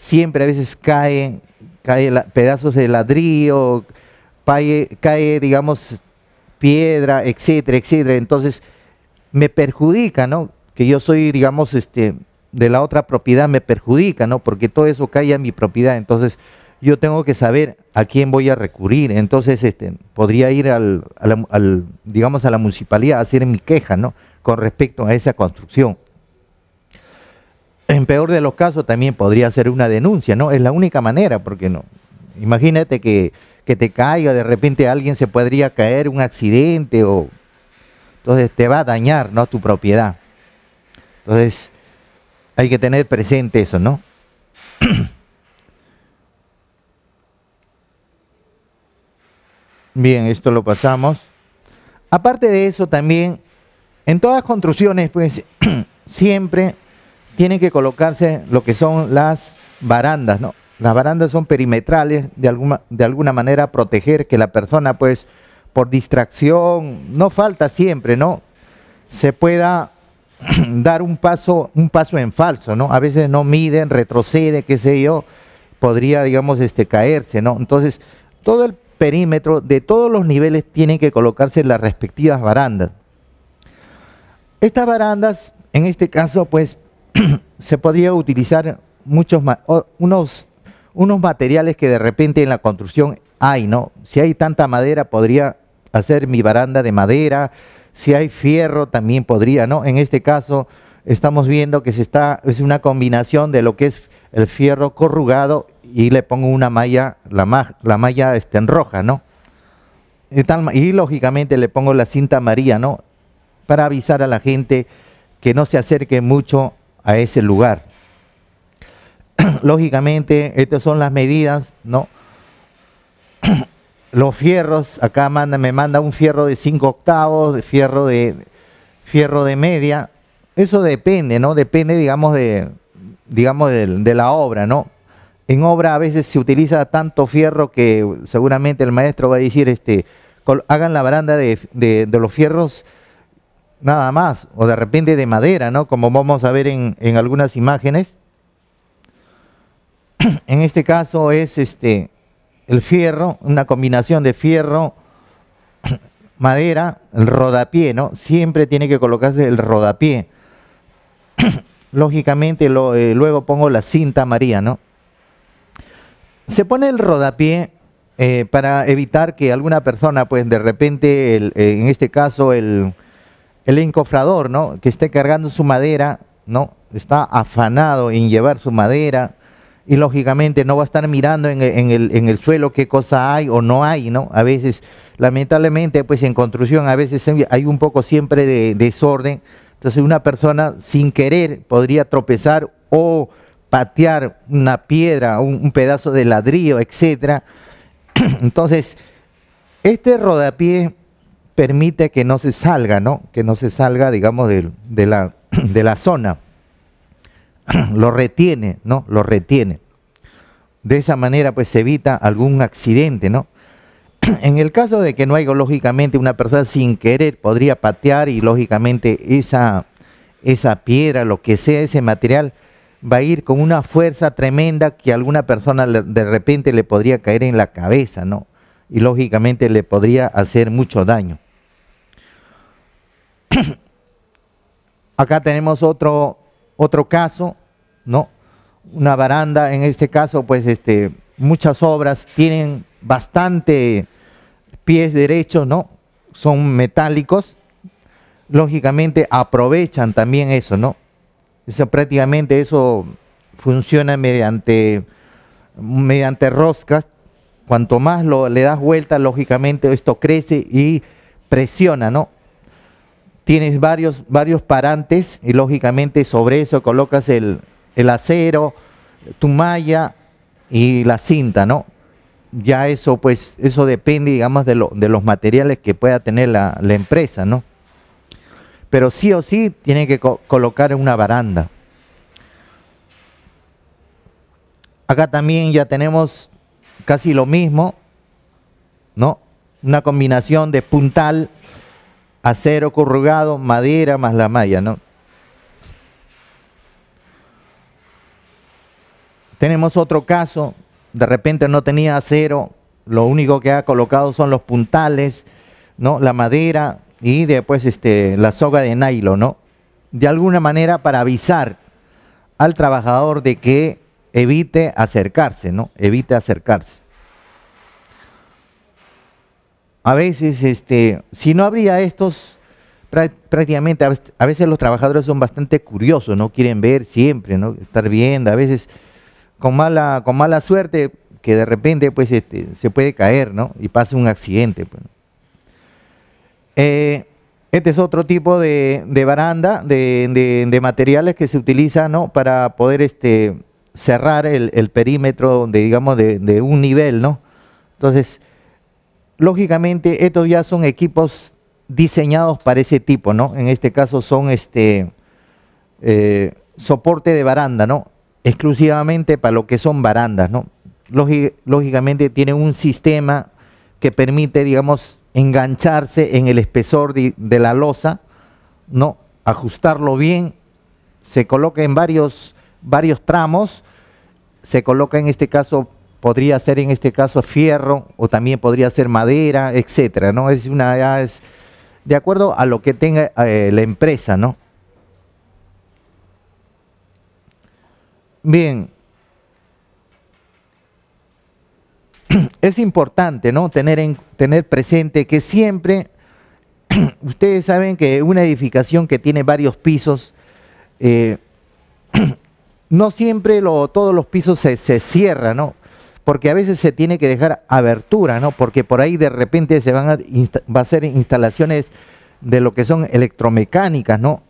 siempre a veces cae, cae pedazos de ladrillo, cae, cae, digamos, piedra, etcétera, etcétera. Entonces, me perjudica, ¿no? Que yo soy, digamos, este, de la otra propiedad me perjudica, ¿no? Porque todo eso cae a mi propiedad. Entonces, yo tengo que saber a quién voy a recurrir. Entonces, este, podría ir al digamos, a la municipalidad a hacer mi queja, ¿no? Con respecto a esa construcción en peor de los casos también podría ser una denuncia, ¿no? Es la única manera, porque no. Imagínate que, te caiga, de repente alguien se podría caer, un accidente, o. Entonces te va a dañar, ¿no? Tu propiedad. Entonces, hay que tener presente eso, ¿no? Bien, esto lo pasamos. Aparte de eso, también, en todas construcciones, pues, siempre tienen que colocarse lo que son las barandas, ¿no? Las barandas son perimetrales, de alguna, de alguna manera proteger que la persona, pues, por distracción, no falta siempre, ¿no? Se pueda dar un paso, un paso en falso, ¿no? A veces no miden, retrocede, qué sé yo, podría, digamos, este, caerse, ¿no? Entonces, todo el perímetro de todos los niveles tienen que colocarse las respectivas barandas. Estas barandas, en este caso, pues, se podría utilizar muchos unos, unos materiales que de repente en la construcción hay, ¿no? Si hay tanta madera, podría hacer mi baranda de madera. Si hay fierro, también podría, ¿no? En este caso, estamos viendo que se está, es una combinación de lo que es el fierro corrugado y le pongo una malla, la, la malla este, en roja, ¿no? Y, lógicamente le pongo la cinta amarilla, ¿no? Para avisar a la gente que no se acerque mucho a ese lugar. Lógicamente, estas son las medidas, ¿no? Los fierros, acá manda, me manda un fierro de 5 octavos, fierro de, fierro de media. Eso depende, ¿no? Depende, digamos, de, digamos de, la obra, ¿no? En obra a veces se utiliza tanto fierro que seguramente el maestro va a decir, este, hagan la baranda de los fierros nada más, o de repente de madera, ¿no? Como vamos a ver en, algunas imágenes. En este caso es este el fierro, una combinación de fierro, madera, el rodapié, ¿no? Siempre tiene que colocarse el rodapié. Lógicamente eh, luego pongo la cinta María, ¿no? Se pone el rodapié eh, para evitar que alguna persona, pues de repente, eh, en este caso el, el encofrador, ¿no? Que esté cargando su madera, ¿no? Está afanado en llevar su madera y lógicamente no va a estar mirando en, el, suelo qué cosa hay o no hay, ¿no? A veces, lamentablemente, pues en construcción a veces hay un poco siempre de desorden. Entonces una persona sin querer podría tropezar o patear una piedra, un, un pedazo de ladrillo, etc. Entonces, este rodapié permite que no se salga, ¿no? Que no se salga, digamos, de, la, de la zona. Lo retiene, ¿no? Lo retiene. De esa manera, pues, se evita algún accidente, ¿no? En el caso de que no haya, lógicamente, una persona sin querer podría patear y, lógicamente, esa, esa piedra, lo que sea, ese material, va a ir con una fuerza tremenda que alguna persona de repente le podría caer en la cabeza, ¿no? Y lógicamente le podría hacer mucho daño. Acá tenemos otro, otro caso, ¿no? Una baranda, en este caso, pues este, muchas obras tienen bastante pies derechos, ¿no? Son metálicos. Lógicamente aprovechan también eso, ¿no? prácticamente eso funciona mediante, mediante roscas. Cuanto más le das vuelta, lógicamente esto crece y presiona, ¿no? tienes varios, varios parantes y lógicamente sobre eso colocas el, acero, tu malla y la cinta, ¿no? Ya eso, pues, eso depende, digamos, de, de los materiales que pueda tener la, empresa, ¿no? Pero sí o sí tiene que colocar una baranda. Acá también ya tenemos casi lo mismo, ¿no? Una combinación de puntal acero corrugado, madera más la malla, ¿no? Tenemos otro caso, de repente no tenía acero, lo único que ha colocado son los puntales, ¿no? La madera y después este, la soga de nylon, ¿no? De alguna manera para avisar al trabajador de que evite acercarse, ¿no? Evite acercarse a veces, este, si no habría estos, prácticamente, a veces los trabajadores son bastante curiosos, no quieren ver siempre, no estar viendo, a veces con mala, con mala suerte que de repente pues este, se puede caer, ¿no? Y pase un accidente. Pues. Eh, este es otro tipo de, baranda, de, materiales que se utiliza para poder este, cerrar el, el perímetro de, digamos, de, un nivel, ¿no? Entonces, lógicamente estos ya son equipos diseñados para ese tipo, ¿no? En este caso son este eh, soporte de baranda, ¿no? Exclusivamente para lo que son barandas, ¿no? lógicamente tiene un sistema que permite, digamos, engancharse en el espesor de, la losa, ¿no? Ajustarlo bien, se coloca en varios, varios tramos, se coloca en este caso podría ser en este caso fierro o también podría ser madera, etcétera, ¿no? Es una es de acuerdo a lo que tenga eh, la empresa, ¿no? Bien. Es importante, ¿no? Tener tener presente que siempre ustedes saben que una edificación que tiene varios pisos eh, no siempre todos los pisos se, se cierran, ¿no? porque a veces se tiene que dejar abertura, ¿no? Porque por ahí de repente se van a, va a ser instalaciones de lo que son electromecánicas, ¿no?